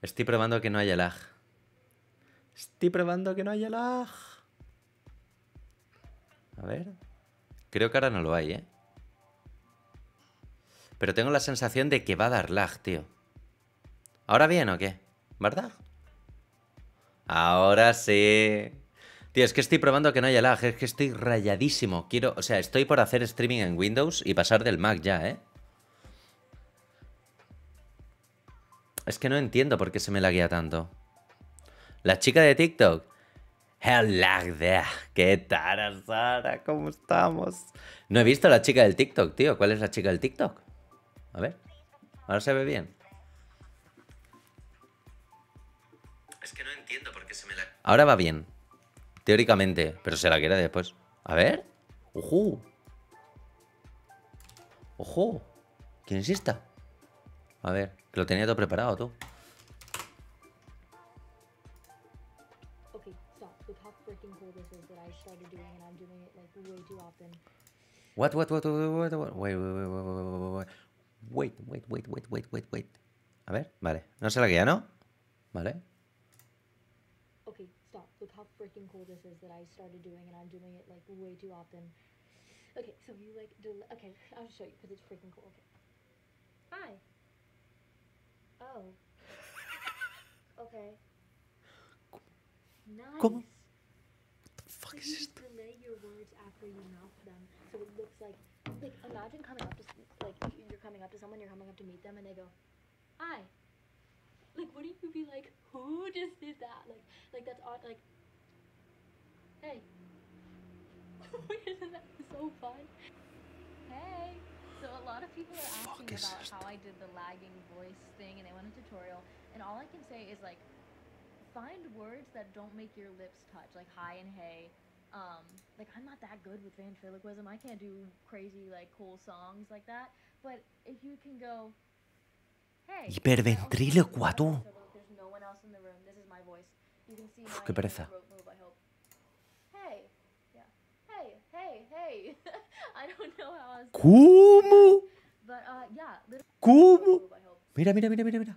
Estoy probando que no haya lag. Estoy probando que no haya lag. A ver. Creo que ahora no lo hay, ¿eh? Pero tengo la sensación de que va a dar lag, tío. ¿Ahora bien o qué? ¿Verdad? Ahora sí. Tío, es que estoy probando que no haya lag. Es que estoy rayadísimo. Quiero... O sea, estoy por hacer streaming en Windows y pasar del Mac ya, ¿eh? Es que no entiendo por qué se me la guía tanto. La chica de TikTok. there. ¿qué tal, Sara? ¿Cómo estamos? No he visto la chica del TikTok, tío. ¿Cuál es la chica del TikTok? A ver. Ahora se ve bien. Es que no entiendo por qué se me la... Ahora va bien. Teóricamente, pero se la queda después. A ver. ¡Ojo! ¡Ojo! ¿Quién es esta? A ver lo tenía todo preparado, tú. What, what, what, what, what, wait, wait, wait, wait, wait, wait, wait, wait, A ver, vale. No sé la guía, ¿no? Vale. Okay, stop. Look how freaking cool this is that I started doing and I'm doing it like way too often. Okay, so you like, okay, I'll show you because it's freaking cool. Okay. Hi. Oh. Okay. Nice. Come on. What the fuck so is this? your words after you mouth them, so it looks like like imagine coming up to like you're coming up to someone, you're coming up to meet them, and they go, hi. Like, what do you be like, "Who just did that?" Like, like that's odd. Like, hey. Isn't that so fun? Hey. So a lot of people are asking about how I did the lagging voice thing, and they want a tutorial. And all I can say is like, find words that don't make your lips touch, like hi and hey. Um, like I'm not that good with ventriloquism. I can't do crazy like cool songs like that. But if you can go, hey. Hiperventrílocua tú. There's no one else in the room. This is my voice. You can see my qué pereza. Hey. ¿Cómo? Uh, ¿Cómo? Mira, mira, mira, mira, mira.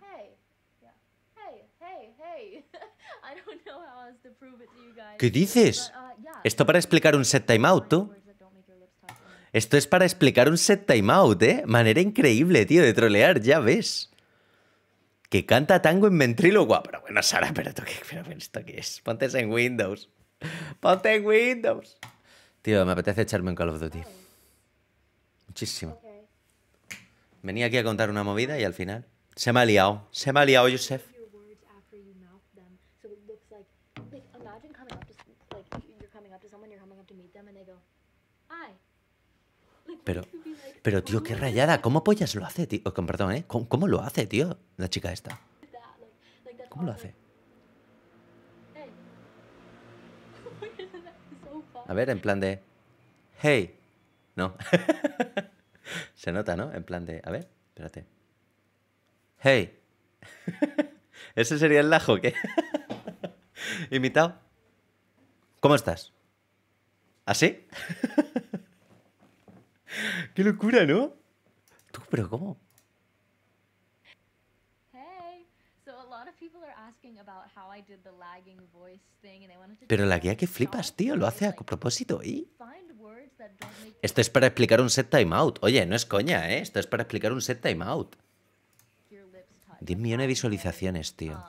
¿Qué dices? Uh, esto para explicar un set timeout, tú. Esto es para explicar un set timeout, ¿eh? Manera increíble, tío, de trolear, ya ves. Que canta tango en ventrílogo. Ah, pero bueno, Sara, pero, tú pero esto qué es. Ponte en Windows. Ponte en Windows. Tío, me apetece echarme un Call of Duty. Muchísimo. Venía aquí a contar una movida y al final... Se me ha liado. Se me ha liado, Joseph. Pero, pero tío, oh qué rayada. ¿Cómo pollas lo hace, tío? Oh, ¿eh? cómo lo hace, tío? La chica esta. ¿Cómo lo hace? A ver, en plan de, hey, no. Se nota, ¿no? En plan de, a ver, espérate. Hey. Ese sería el lajo, ¿qué? Imitado. ¿Cómo estás? ¿Así? Qué locura, ¿no? Tú, pero ¿cómo? Pero la guía que flipas, tío, lo hace a propósito y... Esto es para explicar un set timeout. Oye, no es coña, ¿eh? Esto es para explicar un set timeout. 10 millones de visualizaciones, tío.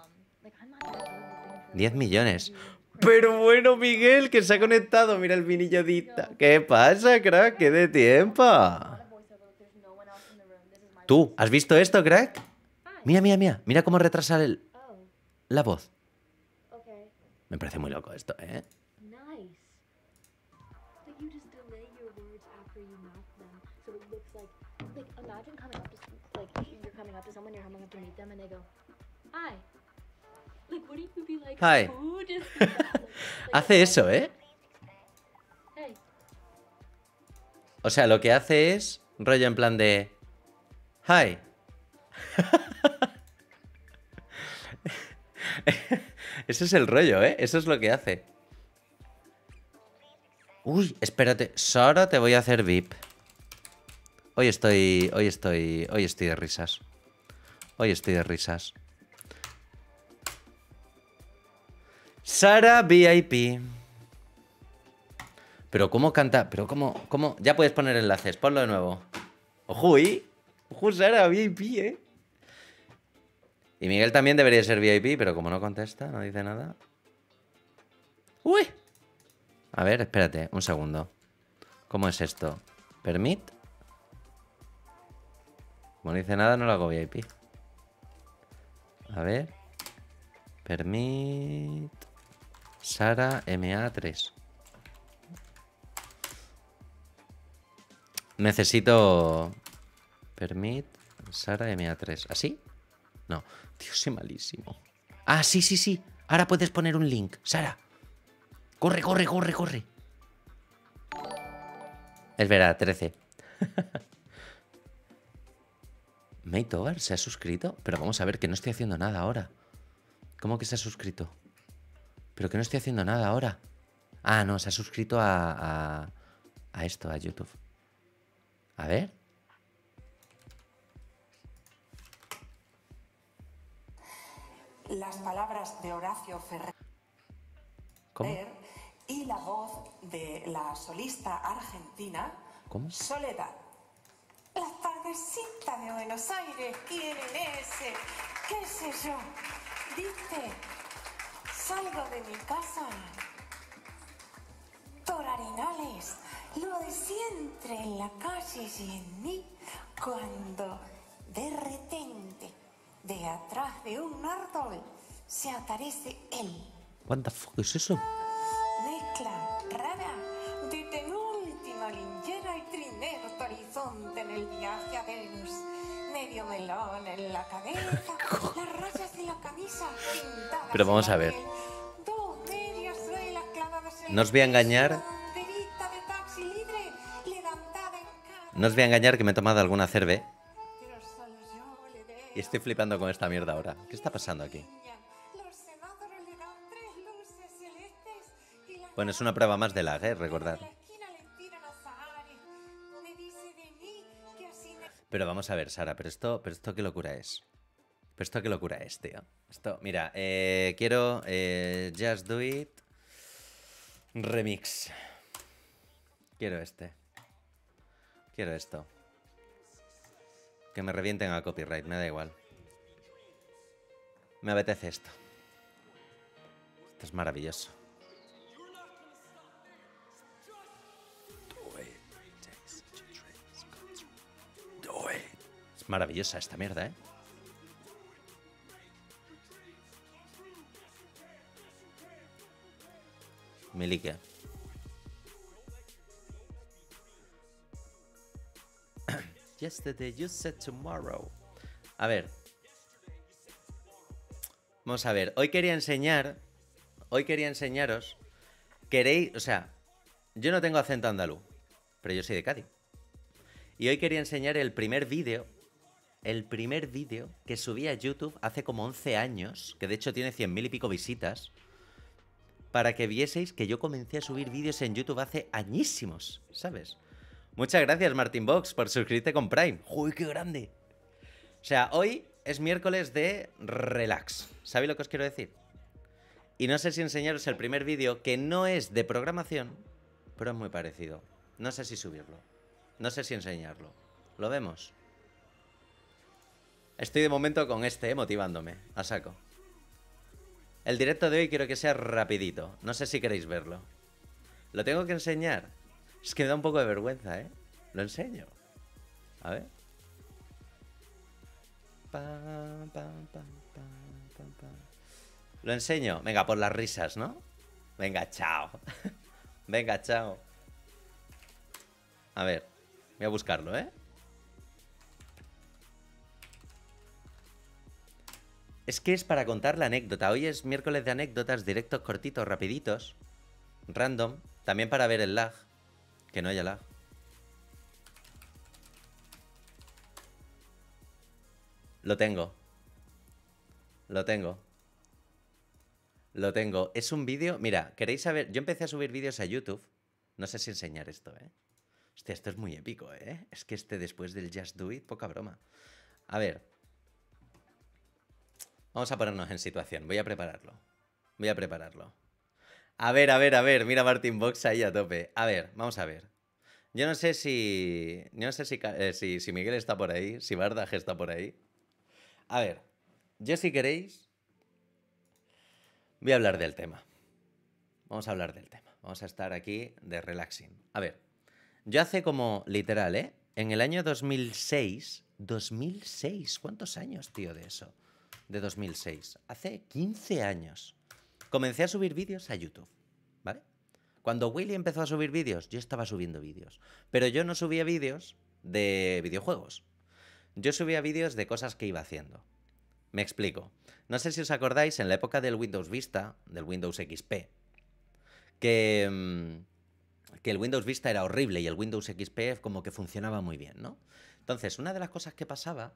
10 um, millones. Pero bueno, Miguel, que se ha conectado. Mira el vinilladita. ¿Qué pasa, crack? ¿Qué de tiempo? ¿Tú has visto esto, crack? Mira, mira, mira. Mira cómo retrasa el la voz. Okay. Me parece muy loco esto, ¿eh? Nice. But you just delay your words after you knock them, so it looks like like imagine coming up to some like you're coming up to someone, you're coming up to meet them, and they go, "Hi." Like, what do you be like, "Hi"? hace eso, ¿eh? Hey. O sea, lo que hace es rollo en plan de, "Hi." Ese es el rollo, ¿eh? Eso es lo que hace. Uy, espérate. Sara, te voy a hacer VIP. Hoy estoy... Hoy estoy... Hoy estoy de risas. Hoy estoy de risas. Sara VIP. Pero cómo canta... Pero cómo... cómo... Ya puedes poner enlaces. Ponlo de nuevo. ¡Ojo, ¿eh? Sara VIP, eh! Y Miguel también debería ser VIP, pero como no contesta, no dice nada. ¡Uy! A ver, espérate, un segundo. ¿Cómo es esto? ¿Permit? Como no dice nada, no lo hago VIP. A ver. Permit. Sara MA3. Necesito. Permit. Sara MA3. ¿Así? No. Dios, malísimo. Ah, sí, sí, sí. Ahora puedes poner un link, Sara. Corre, corre, corre, corre. Es verdad, 13. Maytogar se ha suscrito. Pero vamos a ver que no estoy haciendo nada ahora. ¿Cómo que se ha suscrito? Pero que no estoy haciendo nada ahora. Ah, no, se ha suscrito a, a esto, a YouTube. A ver. las palabras de Horacio Ferrer y la voz de la solista argentina Soledad. la tardecita de Buenos Aires quieren ese, qué sé yo. dice Salgo de mi casa. Torarinales, lo de siempre en la calle y en mí, cuando de repente de atrás de un árbol se aparece él. ¿What the es eso? Mezcla rara de penúltima linchera y al horizonte en el viaje a Venus. Medio melón en la cabeza, las rayas de la camisa pintadas. Pero vamos a ver. Dos No os voy a engañar. No os voy a engañar que me he tomado alguna cerveza Estoy flipando con esta mierda ahora. ¿Qué está pasando aquí? Bueno, es una prueba más de lag, ¿eh? Recordar. Pero vamos a ver, Sara, pero esto, pero esto qué locura es. Pero esto qué locura es, tío. Esto, mira, eh, quiero eh, Just Do It Remix. Quiero este. Quiero esto. Que me revienten a copyright, me da igual. Me apetece esto. Esto es maravilloso. Es maravillosa esta mierda, ¿eh? Milique. Yesterday you said tomorrow. A ver. Vamos a ver. Hoy quería enseñar. Hoy quería enseñaros. Queréis. O sea, yo no tengo acento andaluz. Pero yo soy de Cádiz. Y hoy quería enseñar el primer vídeo. El primer vídeo que subí a YouTube hace como 11 años. Que de hecho tiene 100.000 y pico visitas. Para que vieseis que yo comencé a subir vídeos en YouTube hace añísimos. ¿Sabes? Muchas gracias, Martin Box, por suscribirte con Prime. ¡Uy, qué grande! O sea, hoy es miércoles de relax. ¿Sabéis lo que os quiero decir? Y no sé si enseñaros el primer vídeo, que no es de programación, pero es muy parecido. No sé si subirlo. No sé si enseñarlo. Lo vemos. Estoy de momento con este, eh, motivándome. A saco. El directo de hoy quiero que sea rapidito. No sé si queréis verlo. Lo tengo que enseñar. Es que da un poco de vergüenza, ¿eh? Lo enseño. A ver. Lo enseño. Venga, por las risas, ¿no? Venga, chao. Venga, chao. A ver. Voy a buscarlo, ¿eh? Es que es para contar la anécdota. Hoy es miércoles de anécdotas, directos cortitos, rapiditos. Random. También para ver el lag. Que no haya la. Lo tengo. Lo tengo. Lo tengo. Es un vídeo. Mira, queréis saber. Yo empecé a subir vídeos a YouTube. No sé si enseñar esto, ¿eh? Hostia, esto es muy épico, ¿eh? Es que este después del Just Do It, poca broma. A ver. Vamos a ponernos en situación. Voy a prepararlo. Voy a prepararlo. A ver, a ver, a ver, mira Martin Box ahí a tope. A ver, vamos a ver. Yo no sé si. no sé eh, si, Miguel está por ahí, si Bardaj está por ahí. A ver, yo si queréis. Voy a hablar del tema. Vamos a hablar del tema. Vamos a estar aquí de relaxing. A ver, yo hace como literal, ¿eh? En el año 2006. 2006, ¿cuántos años, tío, de eso? De 2006. Hace 15 años. Comencé a subir vídeos a YouTube, ¿vale? Cuando Willy empezó a subir vídeos, yo estaba subiendo vídeos. Pero yo no subía vídeos de videojuegos. Yo subía vídeos de cosas que iba haciendo. Me explico. No sé si os acordáis, en la época del Windows Vista, del Windows XP, que, mm, que el Windows Vista era horrible y el Windows XP como que funcionaba muy bien, ¿no? Entonces, una de las cosas que pasaba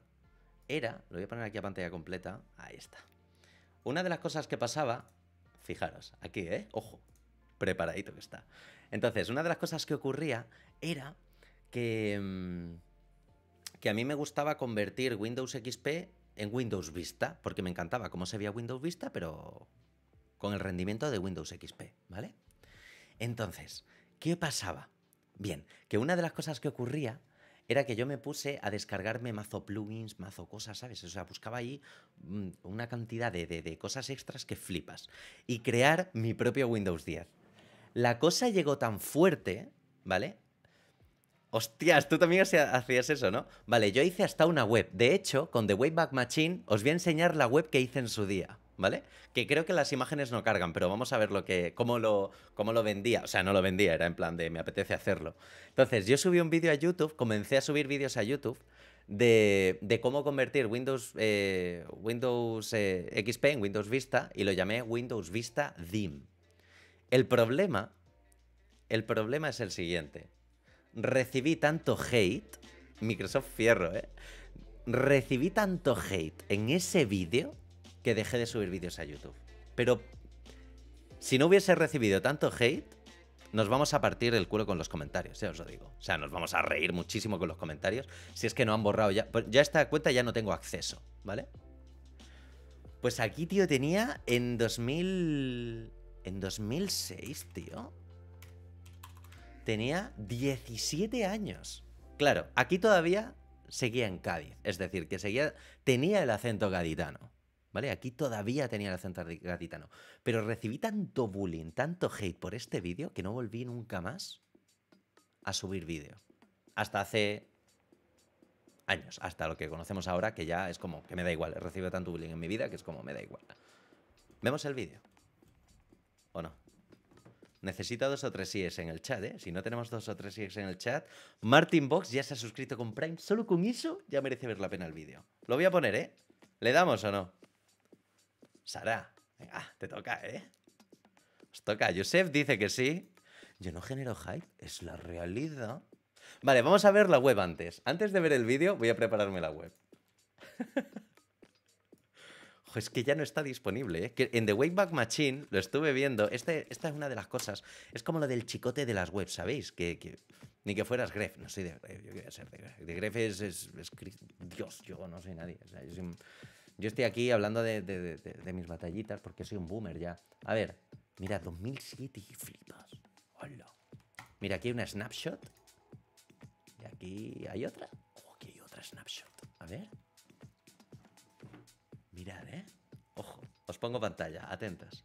era, lo voy a poner aquí a pantalla completa, ahí está. Una de las cosas que pasaba Fijaros, aquí, ¿eh? Ojo, preparadito que está. Entonces, una de las cosas que ocurría era que, mm, que a mí me gustaba convertir Windows XP en Windows Vista, porque me encantaba cómo se veía Windows Vista, pero con el rendimiento de Windows XP, ¿vale? Entonces, ¿qué pasaba? Bien, que una de las cosas que ocurría era que yo me puse a descargarme mazo plugins, mazo cosas, ¿sabes? O sea, buscaba ahí mm, una cantidad de, cosas extras que flipas y crear mi propio Windows 10. La cosa llegó tan fuerte, ¿vale? Hostias, tú también hacías eso, ¿no? Vale, yo hice hasta una web. De hecho, con The Wayback Machine os voy a enseñar la web que hice en su día. ¿vale? Que creo que las imágenes no cargan, pero vamos a ver lo que, cómo, lo, lo vendía. O sea, no lo vendía, era en plan de me apetece hacerlo. Entonces, yo subí un vídeo a YouTube, comencé a subir vídeos a YouTube de, cómo convertir Windows, eh, Windows eh, XP en Windows Vista y lo llamé Windows Vista DIM. El problema, el problema es el siguiente. Recibí tanto hate, Microsoft Fierro, ¿eh? Recibí tanto hate en ese vídeo que dejé de subir vídeos a YouTube. Pero si no hubiese recibido tanto hate, nos vamos a partir el culo con los comentarios, ya os lo digo. O sea, nos vamos a reír muchísimo con los comentarios. Si es que no han borrado ya. Pues ya esta cuenta ya no tengo acceso, ¿vale? Pues aquí, tío, tenía en 2000. En 2006, tío. Tenía 17 años. Claro, aquí todavía seguía en Cádiz. Es decir, que seguía. Tenía el acento gaditano. ¿vale? Aquí todavía tenía el acento Gatitano. Pero recibí tanto bullying, tanto hate por este vídeo que no volví nunca más a subir vídeo. Hasta hace años, hasta lo que conocemos ahora, que ya es como que me da igual. He recibido tanto bullying en mi vida que es como me da igual. ¿Vemos el vídeo? ¿O no? Necesito dos o tres IES en el chat, ¿eh? Si no tenemos dos o tres IES en el chat, Martin Box ya se ha suscrito con Prime. Solo con eso ya merece ver la pena el vídeo. Lo voy a poner, ¿eh? ¿Le damos o no? Sara, te toca, ¿eh? Os toca. Joseph dice que sí. Yo no genero hype, es la realidad. Vale, vamos a ver la web antes. Antes de ver el vídeo, voy a prepararme la web. Ojo, es que ya no está disponible. ¿eh? Que en The Wakeback Machine lo estuve viendo. Este, esta es una de las cosas. Es como lo del chicote de las webs, ¿sabéis? Que, ni que fueras Gref. No soy de Gref, yo quería ser de Gref. De Gref es, Dios, yo no soy nadie. yo soy yo estoy aquí hablando de, mis batallitas porque soy un boomer ya. A ver, mira, 2007, flipas. Hola. Mira, aquí hay una snapshot. Y aquí hay otra. Oh, aquí hay otra snapshot. A ver. Mirad, ¿eh? Ojo, os pongo pantalla, atentas.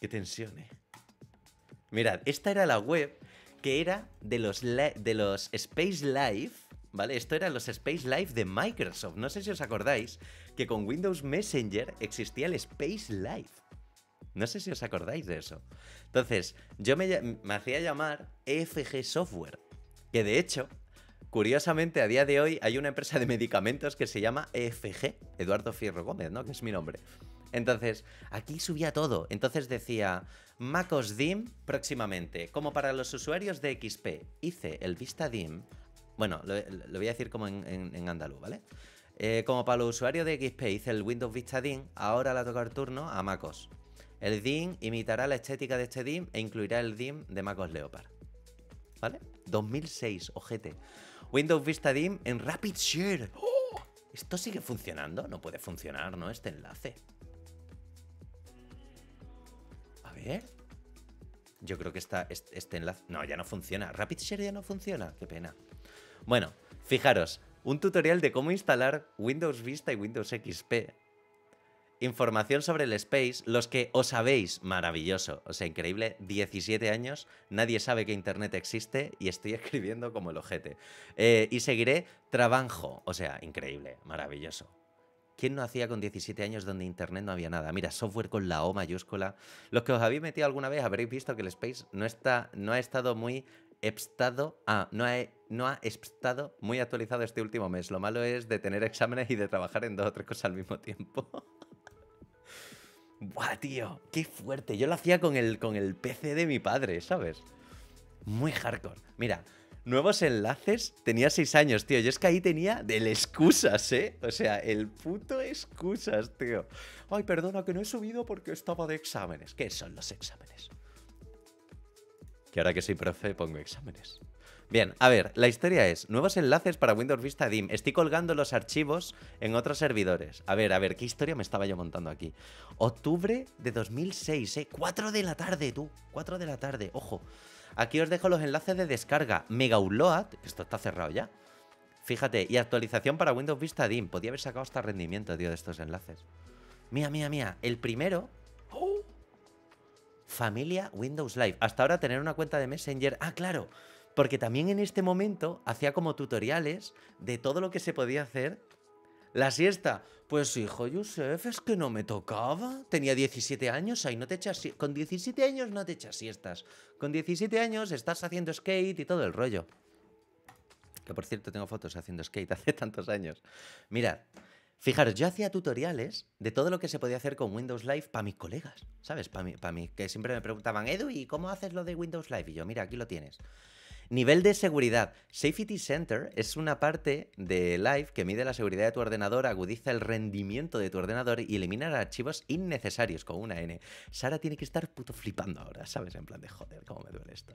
qué tensión, ¿eh? Mirad, esta era la web que era de los, de los Space Life esto era los Space Live de Microsoft. No sé si os acordáis que con Windows Messenger existía el Space Live. No sé si os acordáis de eso. Entonces, yo me, hacía llamar EFG Software, que de hecho Curiosamente, a día de hoy hay una empresa de medicamentos que se llama EFG, Eduardo Fierro Gómez, ¿no? Que es mi nombre. Entonces, aquí subía todo. Entonces decía, MacOS DIM próximamente, como para los usuarios de XP. Hice el Vista DIM bueno, lo, voy a decir como en, en, andaluz, ¿vale? Eh, como para los usuarios de XPace, el Windows Vista Dim. ahora le toca el turno a MacOS. El Dim imitará la estética de este Dim e incluirá el Dim de MacOS Leopard. ¿Vale? 2006, ojete. Windows Vista DIM en Rapid Share. ¡Oh! ¿Esto sigue funcionando? No puede funcionar, ¿no? Este enlace. A ver. Yo creo que está este, este enlace. No, ya no funciona. Rapid Share ya no funciona. Qué pena. Bueno, fijaros, un tutorial de cómo instalar Windows Vista y Windows XP. Información sobre el Space, los que os sabéis, maravilloso, o sea, increíble, 17 años, nadie sabe que Internet existe y estoy escribiendo como el ojete. Eh, y seguiré trabajo, o sea, increíble, maravilloso. ¿Quién no hacía con 17 años donde internet no había nada? Mira, software con la O mayúscula. Los que os habéis metido alguna vez habréis visto que el Space no, está, no ha estado muy estado, ah, no ha no ha estado muy actualizado este último mes. Lo malo es de tener exámenes y de trabajar en dos o tres cosas al mismo tiempo. Buah, tío, qué fuerte. Yo lo hacía con el, con el PC de mi padre, ¿sabes? Muy hardcore. Mira, nuevos enlaces, tenía seis años, tío. y es que ahí tenía del excusas, ¿eh? O sea, el puto excusas, tío. Ay, perdona que no he subido porque estaba de exámenes. ¿Qué son los exámenes? Que ahora que soy profe pongo exámenes. Bien, a ver, la historia es, nuevos enlaces para Windows Vista DIM. Estoy colgando los archivos en otros servidores. A ver, a ver, ¿qué historia me estaba yo montando aquí? Octubre de 2006, ¿eh? 4 de la tarde, tú. 4 de la tarde, ojo. Aquí os dejo los enlaces de descarga. Mega Uload. esto está cerrado ya. Fíjate, y actualización para Windows Vista DIM. Podía haber sacado hasta rendimiento, tío, de estos enlaces. Mía, mía, mía. El primero. ¡oh! familia Windows Live. Hasta ahora tener una cuenta de Messenger. Ah, claro. Porque también en este momento hacía como tutoriales de todo lo que se podía hacer. La siesta. Pues hijo, Yusef, es que no me tocaba. Tenía 17 años, ahí no te echas... Con 17 años no te echas siestas. Con 17 años estás haciendo skate y todo el rollo. Que por cierto, tengo fotos haciendo skate hace tantos años. Mirad, Fijaros, yo hacía tutoriales de todo lo que se podía hacer con Windows Live para mis colegas, ¿sabes? Para mí, para mí, que siempre me preguntaban, Edu, ¿y cómo haces lo de Windows Live? Y yo, mira, aquí lo tienes. Nivel de seguridad. Safety Center es una parte de Live que mide la seguridad de tu ordenador, agudiza el rendimiento de tu ordenador y elimina archivos innecesarios con una N. Sara tiene que estar puto flipando ahora, ¿sabes? En plan de joder, cómo me duele esto.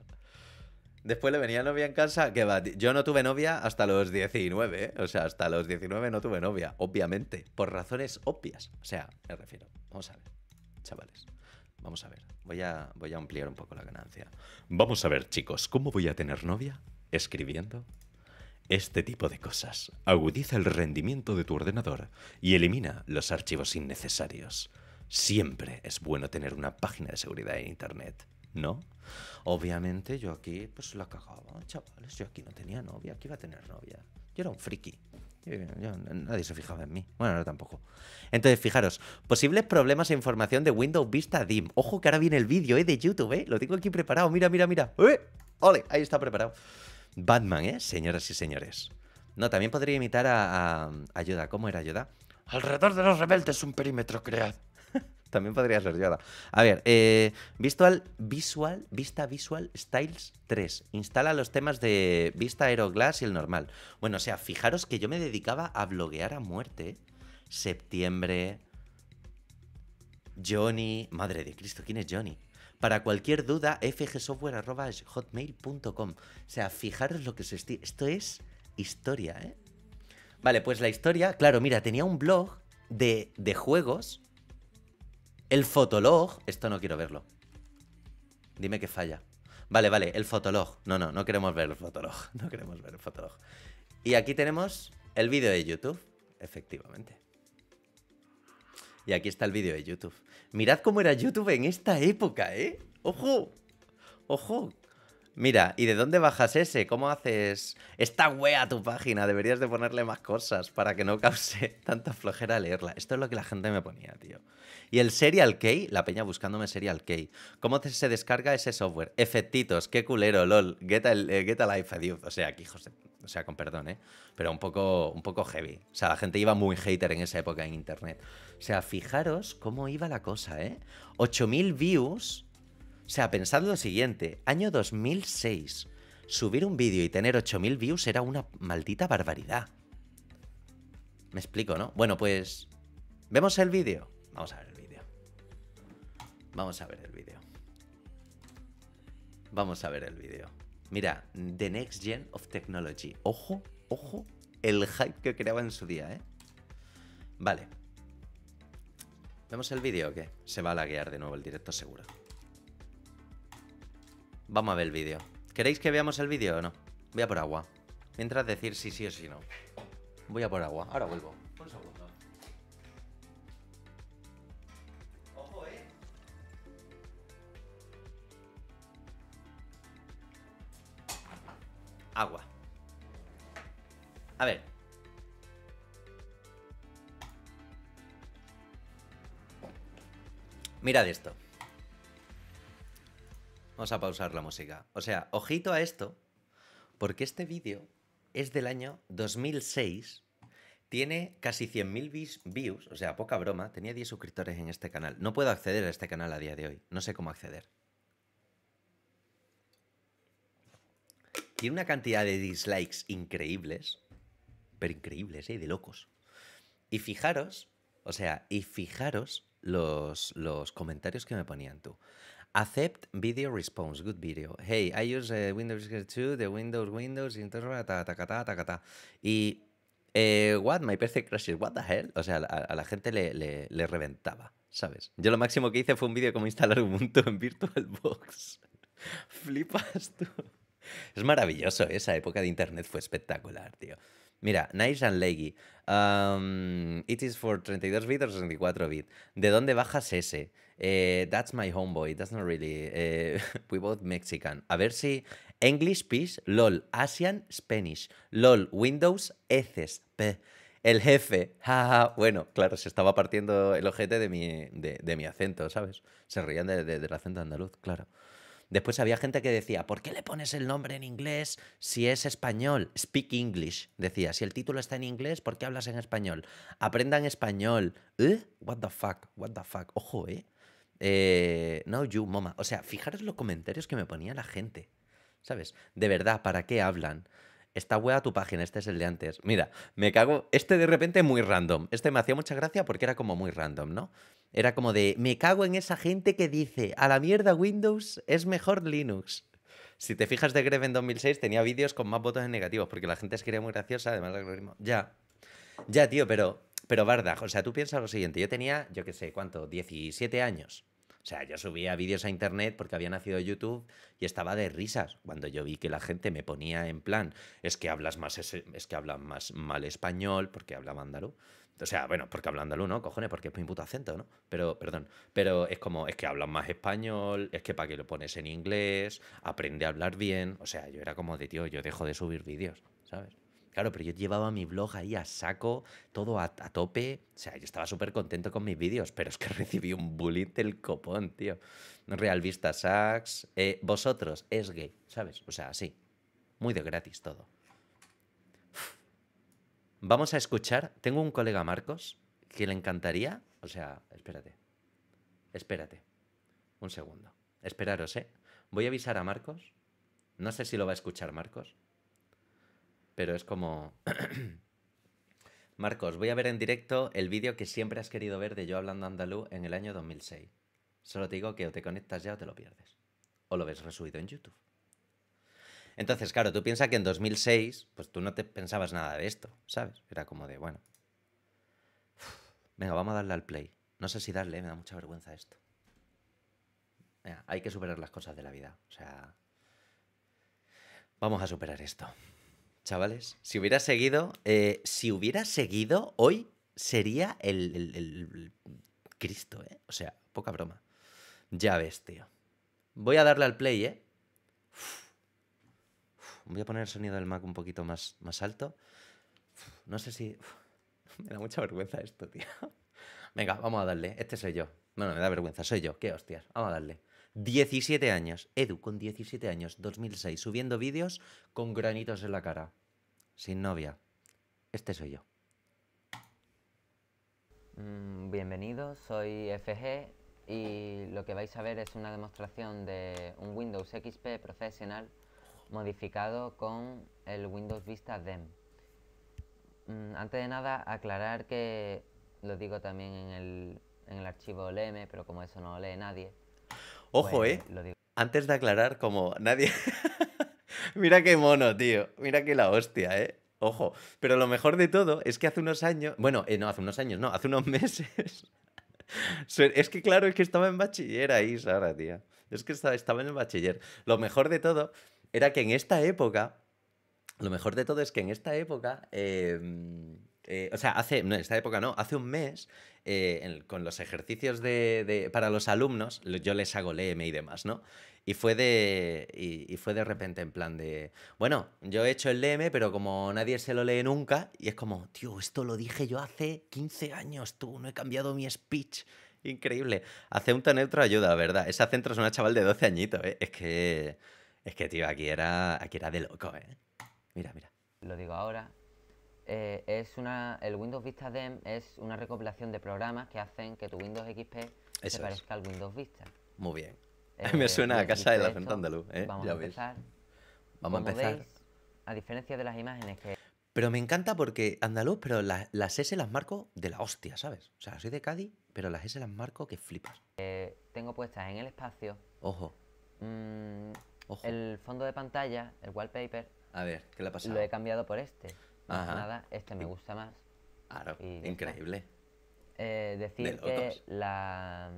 Después le venía novia en casa, que va, yo no tuve novia hasta los 19, ¿eh? o sea, hasta los 19 no tuve novia, obviamente, por razones obvias, o sea, me refiero. Vamos a ver, chavales, vamos a ver. Voy a, ampliar un poco la ganancia. Vamos a ver, chicos, ¿cómo voy a tener novia? Escribiendo. Este tipo de cosas agudiza el rendimiento de tu ordenador y elimina los archivos innecesarios. Siempre es bueno tener una página de seguridad en Internet, ¿no? Obviamente yo aquí pues la cagaba, chavales, yo aquí no tenía novia, aquí iba a tener novia. Yo era un friki, nadie se fijaba en mí. Bueno, no tampoco. Entonces, fijaros, posibles problemas e información de Windows Vista DIM. Ojo que ahora viene el vídeo ¿eh? de YouTube, ¿eh? Lo tengo aquí preparado. Mira, mira, mira. ¡Eh! ¡Ole! Ahí está preparado. Batman, ¿eh? Señoras y señores. No, también podría imitar a, ayuda ¿Cómo era ayuda Alrededor de los rebeldes un perímetro creado. También podría ser Yoda. A ver, eh, Visual, Visual, Vista Visual Styles 3. Instala los temas de Vista Aeroglass y el normal. Bueno, o sea, fijaros que yo me dedicaba a bloguear a muerte. Septiembre. Johnny. Madre de Cristo, ¿quién es Johnny? Para cualquier duda, fgsoftware.hotmail.com. O sea, fijaros lo que se Esto es historia, ¿eh? Vale, pues la historia, claro, mira, tenía un blog de, de juegos el fotolog. Esto no quiero verlo. Dime que falla. Vale, vale, el fotolog. No, no, no queremos ver el fotolog. No queremos ver el fotolog. Y aquí tenemos el vídeo de YouTube, efectivamente. Y aquí está el vídeo de YouTube. Mirad cómo era YouTube en esta época, ¿eh? ¡Ojo! ¡Ojo! Mira, ¿y de dónde bajas ese? ¿Cómo haces esta wea tu página? Deberías de ponerle más cosas para que no cause tanta flojera leerla. Esto es lo que la gente me ponía, tío. Y el Serial Key, la peña buscándome Serial Key. ¿Cómo se descarga ese software? Efectitos, qué culero, lol. Get a, eh, get life, adiós. O sea, aquí José, O sea, con perdón, ¿eh? Pero un poco, un poco heavy. O sea, la gente iba muy hater en esa época en internet. O sea, fijaros cómo iba la cosa, ¿eh? 8.000 views o sea, pensad lo siguiente, año 2006, subir un vídeo y tener 8.000 views era una maldita barbaridad. Me explico, ¿no? Bueno, pues... ¿Vemos el vídeo? Vamos a ver el vídeo. Vamos a ver el vídeo. Vamos a ver el vídeo. Mira, The Next Gen of Technology. Ojo, ojo, el hype que creaba en su día, ¿eh? Vale. ¿Vemos el vídeo o qué? Se va a laguear de nuevo el directo seguro. Vamos a ver el vídeo. ¿Queréis que veamos el vídeo o no? Voy a por agua. Mientras decir si sí o si no. Voy a por agua. Ahora vuelvo. Un segundo. Eh. Agua. A ver. Mirad esto. Vamos a pausar la música. O sea, ojito a esto, porque este vídeo es del año 2006. Tiene casi 100.000 views, o sea, poca broma. Tenía 10 suscriptores en este canal. No puedo acceder a este canal a día de hoy. No sé cómo acceder. Tiene una cantidad de dislikes increíbles. Pero increíbles, ¿eh? De locos. Y fijaros, o sea, y fijaros los, los comentarios que me ponían tú. Accept video response. Good video. Hey, I use eh, Windows 2, the Windows, Windows, y ta, ta, ta, ta, ta. Y. Eh, what? My PC crashes. What the hell? O sea, a, la gente le, le, reventaba, ¿sabes? Yo lo máximo que hice fue un vídeo como instalar Ubuntu en VirtualBox. Flipas tú. Es maravilloso, esa época de internet fue espectacular, tío. Mira, Nice and Leggy. Um, it is for 32 bits or 64 bits. ¿De dónde bajas ese? Eh, that's my homeboy. That's not really. Eh, we both Mexican. A ver si. English Peace, LOL, Asian Spanish, LOL, Windows, Eces, P. El jefe, bueno, claro, se estaba partiendo el ojete de mi, de, mi acento, ¿sabes? Se reían del de, acento andaluz, claro. Después había gente que decía, ¿por qué le pones el nombre en inglés si es español? Speak English, decía. Si el título está en inglés, ¿por qué hablas en español? Aprendan español. ¿Eh? What the fuck, what the fuck. Ojo, ¿eh? eh no, you, mama. O sea, fijaros los comentarios que me ponía la gente. ¿Sabes? De verdad, ¿para qué hablan? Esta wea tu página, este es el de antes. Mira, me cago. Este de repente muy random. Este me hacía mucha gracia porque era como muy random, ¿no? Era como de, me cago en esa gente que dice, a la mierda Windows es mejor Linux. Si te fijas de Greve en 2006 tenía vídeos con más votos en negativos, porque la gente se muy graciosa, además algoritmo. Ya, ya, tío, pero, pero barda o sea, tú piensas lo siguiente, yo tenía, yo qué sé, ¿cuánto? 17 años. O sea, yo subía vídeos a internet porque había nacido YouTube y estaba de risas cuando yo vi que la gente me ponía en plan, es que hablas más es, que hablan más mal español porque hablaba andaluz. O sea, bueno, porque hablando al uno, Cojones, porque es mi puto acento, ¿no? Pero, perdón, pero es como, es que hablan más español, es que para que lo pones en inglés, aprende a hablar bien. O sea, yo era como de, tío, yo dejo de subir vídeos, ¿sabes? Claro, pero yo llevaba mi blog ahí a saco, todo a, tope. O sea, yo estaba súper contento con mis vídeos, pero es que recibí un bullying del copón, tío. Real Vista Sax, eh, vosotros, es gay, ¿sabes? O sea, sí, muy de gratis todo. Vamos a escuchar. Tengo un colega Marcos que le encantaría. O sea, espérate. Espérate. Un segundo. Esperaros, ¿eh? Voy a avisar a Marcos. No sé si lo va a escuchar Marcos. Pero es como. Marcos, voy a ver en directo el vídeo que siempre has querido ver de yo hablando andaluz en el año 2006. Solo te digo que o te conectas ya o te lo pierdes. O lo ves resubido en YouTube. Entonces, claro, tú piensas que en 2006, pues tú no te pensabas nada de esto, ¿sabes? Era como de, bueno, venga, vamos a darle al play. No sé si darle, me da mucha vergüenza esto. Venga, hay que superar las cosas de la vida, o sea, vamos a superar esto. Chavales, si hubiera seguido, eh, si hubiera seguido, hoy sería el, el Cristo, ¿eh? O sea, poca broma. Ya ves, tío. Voy a darle al play, ¿eh? Uf. Voy a poner el sonido del Mac un poquito más, más alto. no sé si... me da mucha vergüenza esto, tío. Venga, vamos a darle. Este soy yo. Bueno, me da vergüenza, soy yo. Qué hostias. Vamos a darle. 17 años. Edu con 17 años, 2006, subiendo vídeos con granitos en la cara. Sin novia. Este soy yo. Mm, bienvenidos, soy FG y lo que vais a ver es una demostración de un Windows XP profesional modificado con el Windows Vista DEM. Mm, antes de nada, aclarar que lo digo también en el, en el archivo LM, pero como eso no lo lee nadie. Ojo, pues ¿eh? Antes de aclarar, como nadie... Mira qué mono, tío. Mira qué la hostia, ¿eh? Ojo. Pero lo mejor de todo es que hace unos años... Bueno, eh, no, hace unos años, no, hace unos meses... es que claro, es que estaba en bachiller ahí, Sara, tía. Es que estaba, estaba en el bachiller. Lo mejor de todo era que en esta época, lo mejor de todo es que en esta época, em, eh, o sea, hace, no, esta época no, hace un mes, eh, con los ejercicios de, para los alumnos, yo les hago LM y demás, ¿no? Y fue, de, y, fue de repente en plan de, bueno, yo he hecho el LM, pero como nadie se lo lee nunca, y es como, tío, esto lo dije yo hace 15 años, tú, no he cambiado mi speech. Increíble. Acento neutro ayuda, ¿verdad? Esa centro es una chaval de 12 añitos, ¿eh? Es que... Es que, tío, aquí era, aquí era de loco, ¿eh? Mira, mira. Lo digo ahora. Eh, es una, el Windows Vista Dem es una recopilación de programas que hacen que tu Windows XP se parezca al Windows Vista. Muy bien. Eh, me suena a casa de la gente Andaluz, ¿eh? Vamos a empezar. Vamos a empezar. a diferencia de las imágenes que... Pero me encanta porque andaluz, pero las, S las marco de la hostia, ¿sabes? O sea, soy de Cádiz, pero las S las marco que flipas. Eh, tengo puestas en el espacio. Ojo. Mmm... El fondo de pantalla, el wallpaper. A ver, Lo he cambiado por este. nada, este me gusta más. increíble. Eh, decir que la,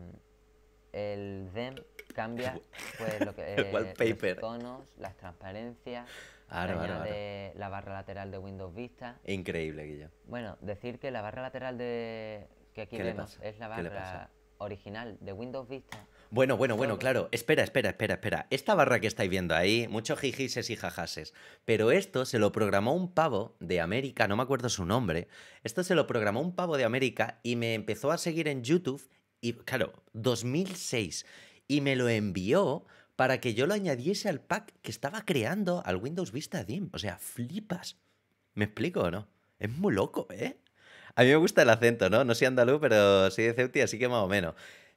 el DEM cambia pues, lo que, eh, los tonos, las transparencias, ah, la barra lateral de Windows Vista. Increíble, Guillo. Bueno, decir que la barra lateral de que aquí vemos es la barra original de Windows Vista bueno, bueno, bueno, claro. Espera, espera, espera, espera. Esta barra que estáis viendo ahí, muchos jijises y jajases. Pero esto se lo programó un pavo de América, no me acuerdo su nombre. Esto se lo programó un pavo de América y me empezó a seguir en YouTube. Y claro, 2006. Y me lo envió para que yo lo añadiese al pack que estaba creando al Windows Vista Dim. O sea, flipas. ¿Me explico o no? Es muy loco, ¿eh? A mí me gusta el acento, ¿no? No soy andaluz, pero soy de Ceuti, así que más o menos.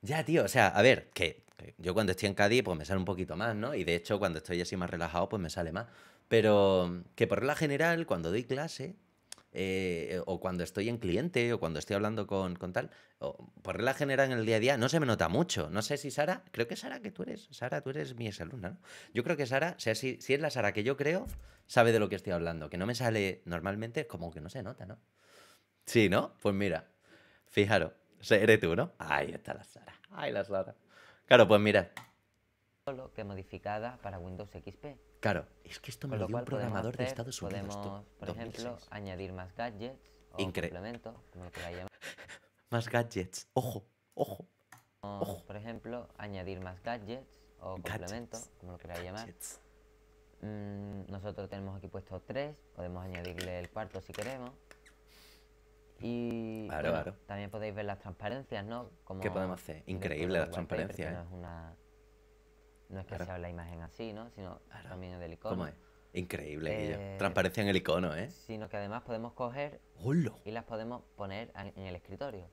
Ya, tío, o sea, a ver, que yo cuando estoy en Cádiz, pues me sale un poquito más, ¿no? Y de hecho, cuando estoy así más relajado, pues me sale más. Pero que por regla general, cuando doy clase, eh, o cuando estoy en cliente, o cuando estoy hablando con, tal, por regla general en el día a día, no se me nota mucho. No sé si Sara, creo que Sara que tú eres, Sara, tú eres mi alumna ¿no? Yo creo que Sara, sea, si, si es la Sara que yo creo, sabe de lo que estoy hablando. Que no me sale normalmente, es como que no se nota, ¿no? Sí, ¿no? Pues mira, fijaros eres tú, ¿no? Ahí está la Sara. Ahí la Sara. Claro, pues mira. Solo que modificada para Windows XP. Claro, es que esto me lo dio un programador de Estados Unidos. Podemos, por ejemplo, añadir más gadgets o complementos, como lo Más gadgets. Ojo, ojo. ojo. Por ejemplo, añadir más gadgets o complementos, como lo queráis llamar. Mm, nosotros tenemos aquí puesto tres, podemos añadirle el cuarto si queremos. Y también podéis ver las transparencias, ¿no? ¿Qué podemos hacer? Increíble las transparencias. ¿eh? No es, que sea la imagen así, ¿no? Sino también el icono. ¿Cómo es? Increíble, eh, Transparencia en el icono, ¿eh? Sino que además podemos coger y las podemos poner en el escritorio.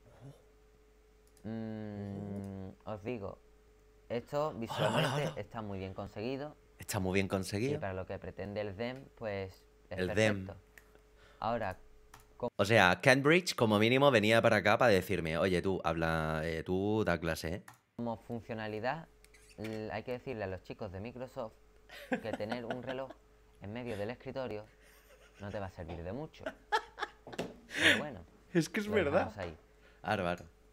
Oh. Mm, oh. os digo, esto visualmente está muy bien conseguido. Está muy bien conseguido. Y para lo que pretende el DEM, pues es el e perfecto. DEM. Ahora, o sea, Cambridge como mínimo venía para acá para decirme, oye tú, habla, eh, tú da clase. ¿eh? Como funcionalidad, hay que decirle a los chicos de Microsoft que tener un reloj en medio del escritorio no te va a servir de mucho. Pero bueno. Es que es verdad. Ahí.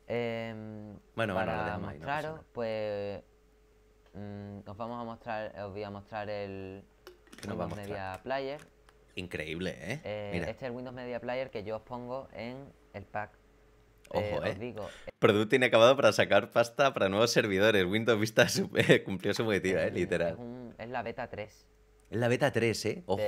Em, bueno, para mostraros, pues mm, os vamos a mostrar, os voy a mostrar el nos a Media Player. Increíble, ¿eh? eh este es el Windows Media Player que yo os pongo en el pack. Eh, Ojo, eh. Os digo, eh, Producto inacabado para sacar pasta para nuevos servidores. Windows Vista cumplió su objetivo, ¿eh? Literal. Es, la beta 3. Es la beta 3, ¿eh? Ojo.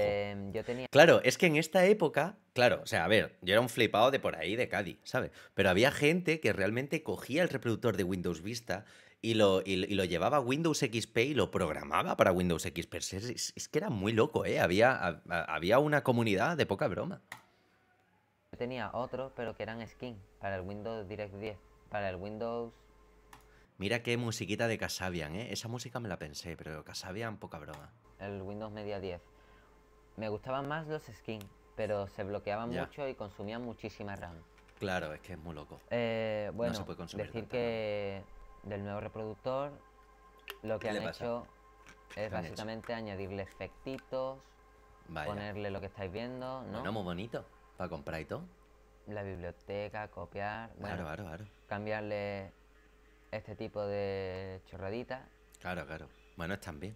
Claro, es que en esta época, claro, o sea, a ver, yo era un flipado de por ahí, de Cádiz, ¿sabes? Pero había gente que realmente cogía el reproductor de Windows Vista y lo, llevaba a Windows XP y lo programaba para Windows XP. Es, que era muy loco, ¿eh? Había, había una comunidad de poca broma. Yo tenía otro, pero que eran skin para el Windows Direct 10, para el Windows... Mira qué musiquita de Casabian, ¿eh? Esa música me la pensé, pero Casabian, poca broma. El Windows Media 10. Me gustaban más los skins, pero se bloqueaban mucho y consumían muchísima RAM. Claro, es que es muy loco. Eh, bueno, decir que del nuevo reproductor, lo que han hecho es básicamente añadirle efectitos, ponerle lo que estáis viendo, ¿no? Bueno, muy bonito, para comprar y todo. La biblioteca, copiar, bueno, cambiarle este tipo de chorraditas. Claro, claro. Bueno, están bien.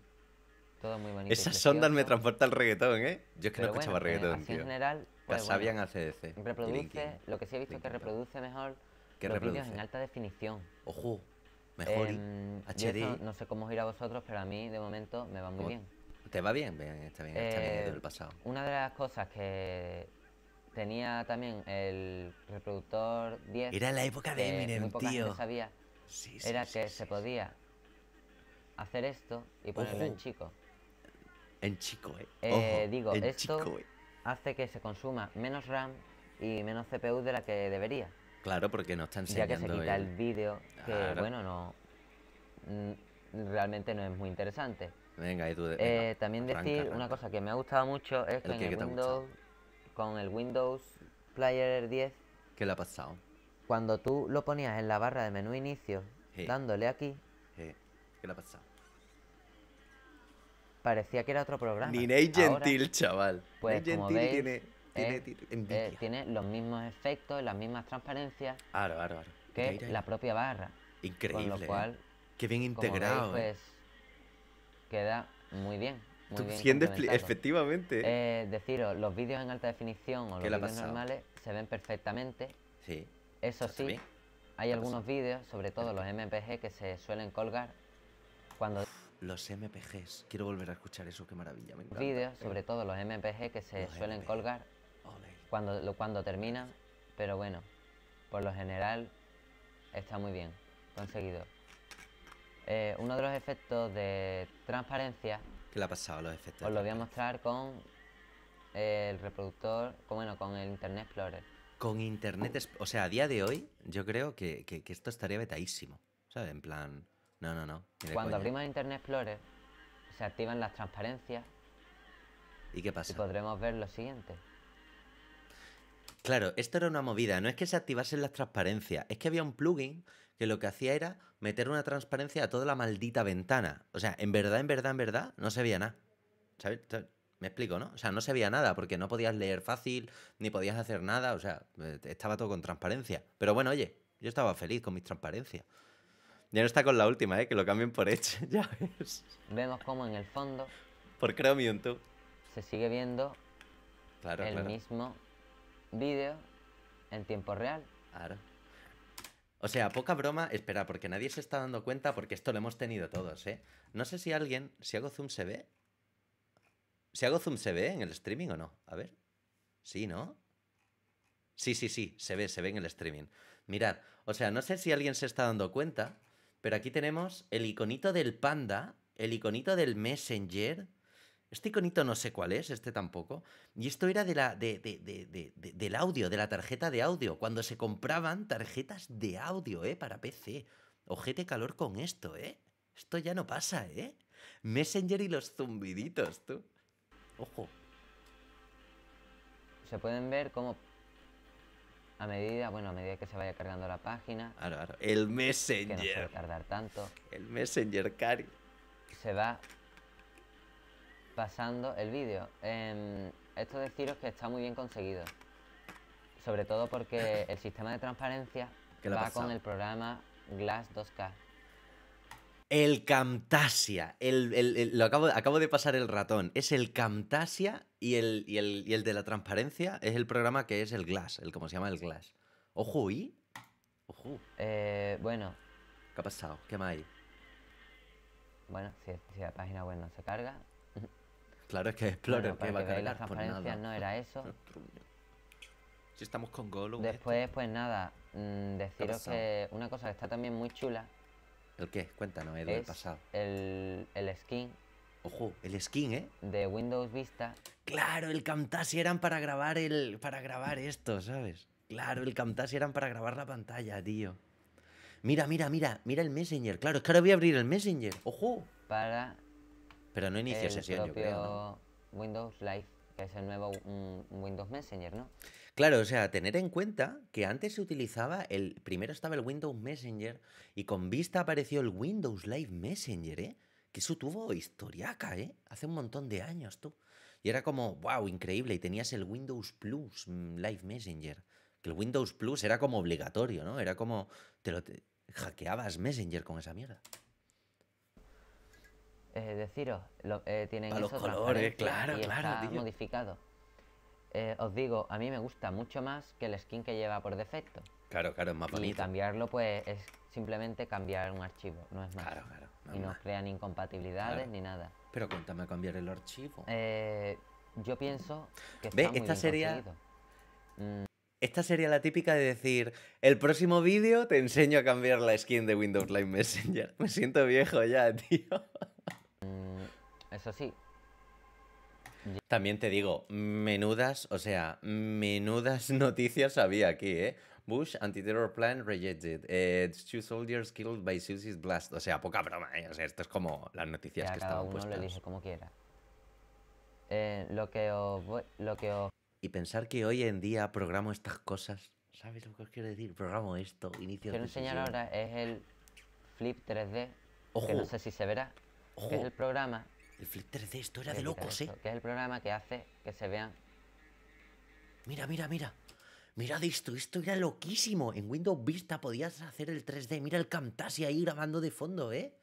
Todo muy bonito. Esas ondas me transportan al reggaetón, ¿eh? Yo es que no escuchaba eh, reggaetón, tío. en general... Pues, Casabian bueno, CDC. Reproduce, lo que sí he visto es que reproduce mejor los vídeos en alta definición. ¡Ojo! Mejor em, no sé cómo os irá a vosotros, pero a mí de momento me va muy bien. ¿Te va bien? está bien, está bien eh, del pasado. Una de las cosas que tenía también el reproductor 10. Era la época de Eminem, tío. era que se podía hacer esto y ponerlo en chico. En chico, eh. eh digo, esto eh. hace que se consuma menos RAM y menos CPU de la que debería. Claro, porque no está enseñando. Ya que se quita el, vídeo, que bueno, no. Mm, realmente no es muy interesante. Venga, y tú. Eh, también decir una cosa que me ha gustado mucho es que, en Windows, con el Windows Player 10. ¿Qué le ha pasado? Cuando tú lo ponías en la barra de menú inicio, dándole aquí. ¿Qué le ha pasado? Parecía que era otro programa. Ni Ney Gentil, chaval. Pues, como veis, ¿eh? Eh, tiene, los mismos efectos, las mismas transparencias que la propia barra. Increíble. Con lo ¿eh? cual, qué bien integrado. pues queda muy bien. efectivamente. deciros, los vídeos en alta definición o los vídeos normales se ven perfectamente. Sí. Eso sí, hay algunos vídeos, sobre todo los MPG, que se suelen colgar cuando los MPGs. Quiero volver a escuchar eso, qué maravilla. Vídeos, sobre todo los MPG que se suelen colgar cuando, cuando termina, pero bueno, por lo general está muy bien conseguido. Eh, uno de los efectos de transparencia... ¿Qué le ha pasado a los efectos? Os lo voy a mostrar con el reproductor, con, bueno, con el Internet Explorer. Con Internet O sea, a día de hoy yo creo que, esto estaría betaísimo. ¿Sabes? En plan... No, no, no. Cuando abrimos Internet Explorer se activan las transparencias. ¿Y qué pasa? Y podremos ver lo siguiente. Claro, esto era una movida, no es que se activasen las transparencias, es que había un plugin que lo que hacía era meter una transparencia a toda la maldita ventana. O sea, en verdad, en verdad, en verdad, no se veía nada. ¿Sabes? Me explico, ¿no? O sea, no se veía nada porque no podías leer fácil, ni podías hacer nada, o sea, eh, estaba todo con transparencia. Pero bueno, oye, yo estaba feliz con mis transparencias. Ya no está con la última, ¿eh? Que lo cambien por hecho, ya ves. Vemos como en el fondo... Por Chromium, Se sigue viendo claro, el mismo vídeo en tiempo real. Claro. O sea, poca broma, espera, porque nadie se está dando cuenta porque esto lo hemos tenido todos, ¿eh? No sé si alguien, si hago zoom se ve. Si hago zoom se ve en el streaming o no. A ver. Sí, ¿no? Sí, sí, sí, se ve, se ve en el streaming. Mirad, o sea, no sé si alguien se está dando cuenta, pero aquí tenemos el iconito del panda, el iconito del messenger, este iconito no sé cuál es, este tampoco. Y esto era de la, del audio, de la tarjeta de audio, cuando se compraban tarjetas de audio, ¿eh? Para PC. Ojete calor con esto, ¿eh? Esto ya no pasa, ¿eh? Messenger y los zumbiditos, tú. Ojo. Se pueden ver cómo a medida, bueno, a medida que se vaya cargando la página. Claro, claro. El Messenger. Que no se tardar tanto. El Messenger, Cari. Se va pasando el vídeo. Em, esto deciros que está muy bien conseguido. Sobre todo porque el sistema de transparencia va con el programa Glass 2K. El Camtasia. lo acabo, de pasar el ratón. Es el Camtasia y, el, de la transparencia es el programa que es el Glass, el como se llama el Glass. Ojo, ¿y? Eh, bueno. ¿Qué ha pasado? ¿Qué más hay? Bueno, si, si la página web no se carga, Claro, es que Explorer que va a cargar. Las no era eso. Si estamos con Golum. Este. Después, pues nada, mm, deciros que una cosa que está también muy chula. ¿El qué? Cuéntanos, Edu, el pasado. El, el skin. Ojo, el skin, ¿eh? De Windows Vista. Claro, el Camtasia eran para grabar el. para grabar esto, ¿sabes? Claro, el Camtasia eran para grabar la pantalla, tío. Mira, mira, mira, mira el Messenger. Claro, es que ahora voy a abrir el Messenger. Ojo. Para pero no inicio el sesión, propio Windows Live, que es el nuevo Windows Messenger, ¿no? Claro, o sea, tener en cuenta que antes se utilizaba el. Primero estaba el Windows Messenger y con vista apareció el Windows Live Messenger, ¿eh? Que eso tuvo historiaca, ¿eh? Hace un montón de años, tú. Y era como, wow, increíble. Y tenías el Windows Plus mm, Live Messenger. Que el Windows Plus era como obligatorio, ¿no? Era como. Te lo hackeabas Messenger con esa mierda. Eh, deciros, lo, eh, tienen a los colores, claro, claro, está modificado. Eh, os digo, a mí me gusta mucho más que el skin que lleva por defecto. Claro, claro, es más bonito. Y cambiarlo, pues, es simplemente cambiar un archivo, no es más. Claro, claro. y no crean incompatibilidades ni nada. Pero cuéntame cambiar el archivo. Eh, yo pienso que Está esta sería. Mm. Esta sería la típica de decir, el próximo vídeo te enseño a cambiar la skin de Windows Live Messenger. Me siento viejo ya, tío. Mm, eso sí. También te digo, menudas, o sea, menudas noticias había aquí, ¿eh? Bush, anti-terror plan rejected. Eh, two soldiers killed by Susie's blast. O sea, poca broma, ¿eh? esto es como las noticias que cada estaban uno lo como quiera. Eh, lo que os... Lo que os... Y pensar que hoy en día programo estas cosas. ¿Sabes lo que os quiero decir? Programo esto, inicio Quiero enseñar ahora es el Flip 3D, Ojo. no sé si se verá. Que es el programa. El 3D esto era de locos, ¿eh? Que es el programa que hace que se vean. Mira, mira, mira. Mirad esto, esto era loquísimo. En Windows Vista podías hacer el 3D. Mira el Camtasia ahí grabando de fondo, ¿eh?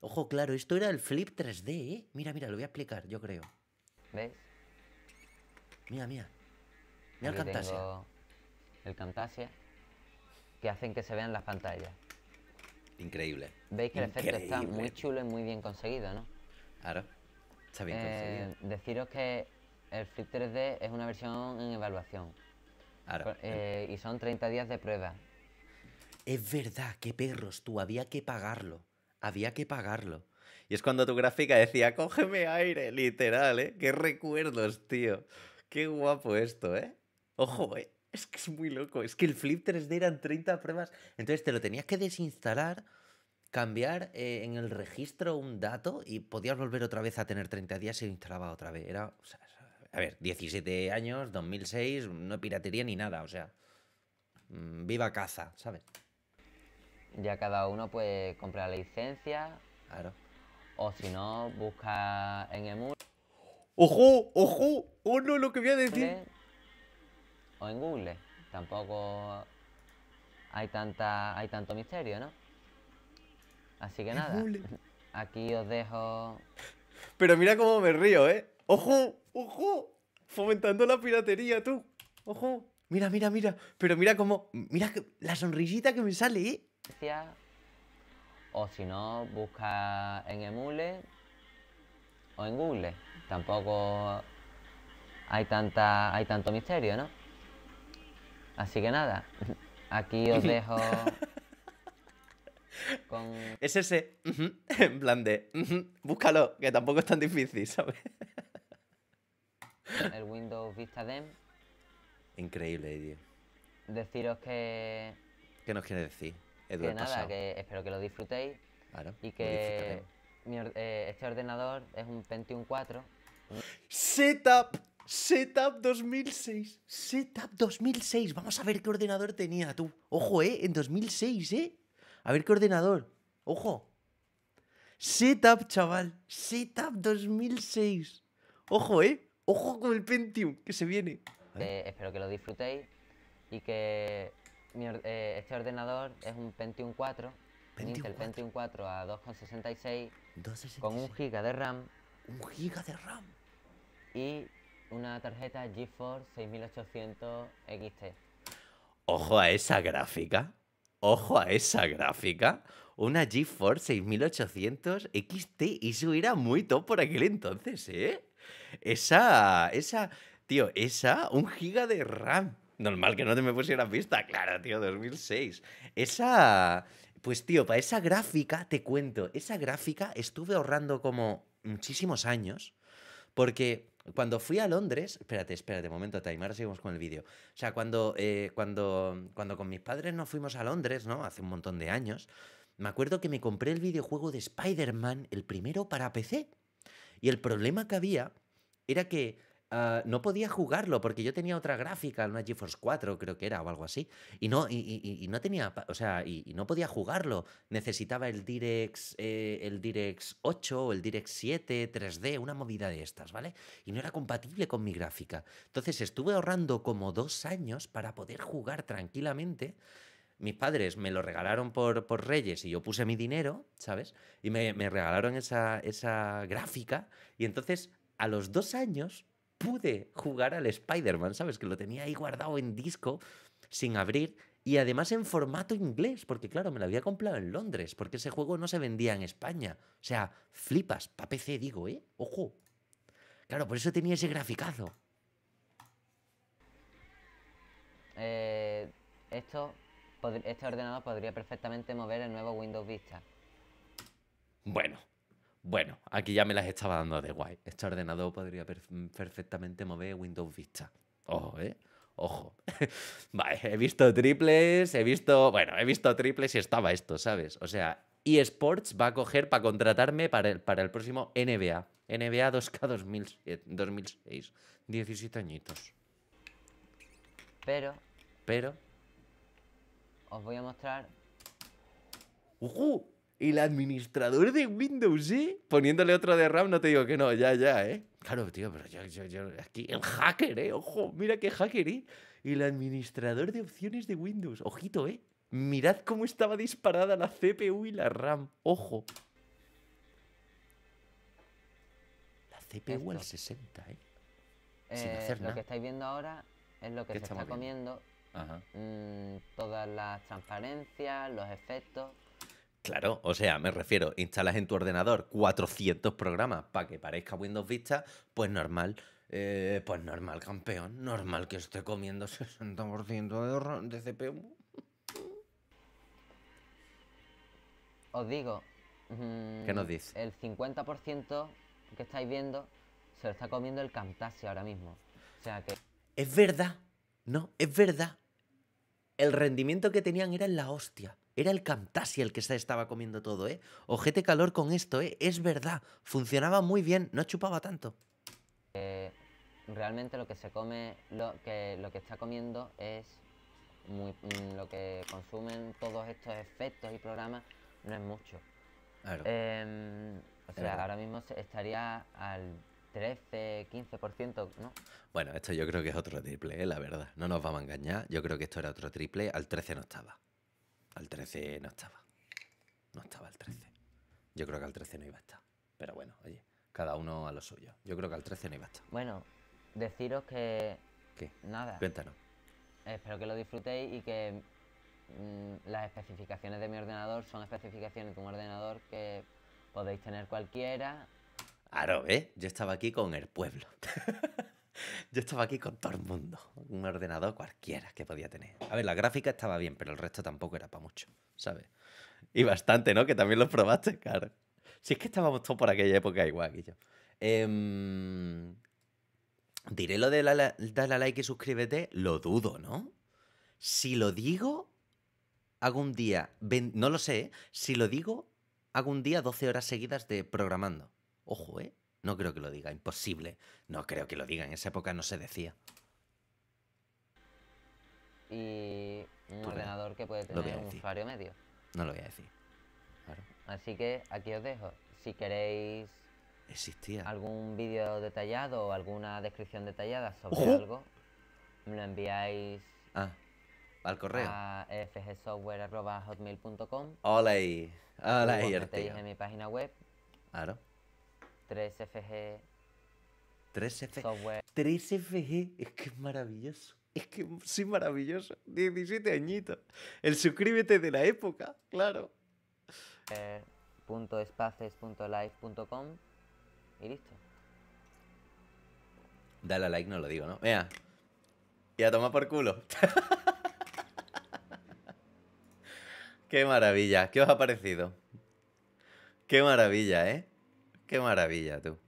Ojo, claro, esto era el Flip 3D, ¿eh? Mira, mira, lo voy a explicar, yo creo. ¿Veis? Mira, mira. Mira el Camtasia. El Camtasia. Que hacen que se vean las pantallas. Increíble. Veis que el efecto está muy chulo y muy bien conseguido, ¿no? Claro, está bien eh, conseguido. Deciros que el Flip 3D es una versión en evaluación. Pues, eh, y son 30 días de prueba. Es verdad, qué perros, tú, había que pagarlo. Había que pagarlo. Y es cuando tu gráfica decía, cógeme aire, literal, ¿eh? Qué recuerdos, tío. Qué guapo esto, ¿eh? Ojo, ¿eh? Es que es muy loco. Es que el Flip 3D eran 30 pruebas. Entonces te lo tenías que desinstalar, cambiar eh, en el registro un dato y podías volver otra vez a tener 30 días y lo instalaba otra vez. Era, a ver, 17 años, 2006, no piratería ni nada. O sea, mm, viva caza, ¿sabes? Ya cada uno puede comprar la licencia. Claro. O si no, busca en Emul. ¡Ojo! ¡Ojo! ¡Oh no! Lo que voy a decir en Google. Tampoco hay tanta hay tanto misterio, ¿no? Así que nada. Aquí os dejo. Pero mira cómo me río, ¿eh? ¡Ojo! ¡Ojo! Fomentando la piratería, tú. ¡Ojo! Mira, mira, mira. Pero mira cómo. Mira la sonrisita que me sale, ¿eh? O si no, busca en Emule o en Google. Tampoco hay tanta hay tanto misterio, ¿no? Así que nada, aquí os dejo con... Es ese, en plan de, búscalo, que tampoco es tan difícil, ¿sabes? El Windows Vista Dem. Increíble, tío. Deciros que... ¿Qué nos quiere decir? Eduardo? que nada, que espero que lo disfrutéis. Claro, y que eh, este ordenador es un Pentium 4. Setup Setup 2006. Setup 2006. Vamos a ver qué ordenador tenía tú. Ojo, ¿eh? En 2006, ¿eh? A ver qué ordenador. Ojo. Setup, chaval. Setup 2006. Ojo, ¿eh? Ojo con el Pentium que se viene. Eh, espero que lo disfrutéis y que eh, este ordenador es un Pentium 4. Pentium 4 a 2,66 con un giga de RAM. Un giga de RAM. Y una tarjeta GeForce 6800 XT. Ojo a esa gráfica. Ojo a esa gráfica. Una GeForce 6800 XT y eso era muy top por aquel entonces, ¿eh? Esa, esa, tío, esa, un giga de RAM. Normal que no te me pusiera pista, claro, tío, 2006. Esa, pues tío, para esa gráfica, te cuento, esa gráfica estuve ahorrando como muchísimos años porque cuando fui a Londres, espérate, espérate, un momento time, seguimos con el vídeo. O sea, cuando, eh, cuando, cuando con mis padres nos fuimos a Londres, ¿no? Hace un montón de años, me acuerdo que me compré el videojuego de Spider-Man, el primero para PC. Y el problema que había era que Ah, no podía jugarlo porque yo tenía otra gráfica, una GeForce 4 creo que era o algo así, y no, y, no tenía, o sea, y, no podía jugarlo. Necesitaba el Direx, el eh, 8 o el Direx 7 3D, una movida de estas, ¿vale? Y no era compatible con mi gráfica. Entonces estuve ahorrando como dos años para poder jugar tranquilamente mis padres me lo regalaron por, por, Reyes y yo puse mi dinero, ¿sabes? Y me, regalaron esa, esa, gráfica. Y entonces, a los dos años, pude jugar al Spider-Man, ¿sabes? Que lo tenía ahí guardado en disco sin abrir y además en formato inglés, porque claro, me lo había comprado en Londres, porque ese juego no se vendía en España. O sea, flipas, para PC digo, ¿eh? Ojo. Claro, por eso tenía ese graficazo. Eh, esto, este ordenador podría perfectamente mover el nuevo Windows Vista. Bueno, bueno, aquí ya me las estaba dando de guay. Este ordenador podría perfectamente mover Windows Vista. Ojo, ¿eh? Ojo. vale, he visto triples, he visto. Bueno, he visto triples y estaba esto, ¿sabes? O sea, eSports va a coger para contratarme para el, próximo NBA. NBA 2K 2006. 17 añitos. Pero. Pero. Os voy a mostrar. ¡Ujú! el administrador de Windows, ¿eh? Poniéndole otro de RAM, no te digo que no, ya, ya, ¿eh? Claro, tío, pero yo, aquí, el hacker, ¿eh? Ojo, mira qué hacker, ¿eh? El administrador de opciones de Windows, ojito, ¿eh? Mirad cómo estaba disparada la CPU y la RAM, ojo. La CPU al 60, ¿eh? eh lo que estáis viendo ahora es lo que se está comiendo. Ajá. Mm, todas las transparencias, los efectos Claro, o sea, me refiero, instalas en tu ordenador 400 programas para que parezca Windows Vista, pues normal. Eh, pues normal, campeón. Normal que esté comiendo 60% de, CPU. Os digo. ¿Qué nos mm, dice? El 50% que estáis viendo se lo está comiendo el Camtasia ahora mismo. O sea que. Es verdad. No, es verdad. El rendimiento que tenían era en la hostia. Era el Camtasia el que se estaba comiendo todo, ¿eh? Ojete calor con esto, ¿eh? Es verdad, funcionaba muy bien, no chupaba tanto. Eh, realmente lo que se come, lo que, está comiendo es muy, mm, lo que consumen todos estos efectos y programas no es mucho. Claro. Em, o sea, ahora mismo estaría al 13, 15%, ¿no? Bueno, esto yo creo que es otro triple, ¿eh? la verdad. No nos vamos a engañar. Yo creo que esto era otro triple. Al 13 no estaba. Al 13 no estaba. No estaba al 13. Yo creo que al 13 no iba a estar. Pero bueno, oye, cada uno a lo suyo. Yo creo que al 13 no iba a estar. Bueno, deciros que. ¿Qué? Nada. Cuéntanos. Espero que lo disfrutéis y que mm, las especificaciones de mi ordenador son especificaciones de un ordenador que podéis tener cualquiera. Aro, ¿eh? Yo estaba aquí con el pueblo. Yo estaba aquí con todo el mundo. Un ordenador cualquiera que podía tener. A ver, la gráfica estaba bien, pero el resto tampoco era para mucho, ¿sabes? Y bastante, ¿no? Que también lo probaste, claro. Si es que estábamos todos por aquella época igual, yo. Eh, em, diré lo de la, dale a like y suscríbete, lo dudo, ¿no? Si lo digo, hago un día, no lo sé, ¿eh? si lo digo, hago un día 12 horas seguidas de programando. Ojo, ¿eh? No creo que lo diga, imposible. No creo que lo diga, en esa época no se decía. Y un ordenador que puede tener un usuario medio. No lo voy a decir. Claro. Así que aquí os dejo. Si queréis Existía. algún vídeo detallado o alguna descripción detallada sobre algo, me lo enviáis ah, al correo. A fgsoftware.hotmail.com. Hola Hola en mi página web. Claro. 3FG. 3 fg 3FG, es que es maravilloso. Es que sí, maravilloso. 17 añitos. El suscríbete de la época, claro. Eh, y listo. Dale a like, no lo digo, ¿no? Vea. Y a tomar por culo. Qué maravilla. ¿Qué os ha parecido? Qué maravilla, ¿eh? Qué maravilla, tú.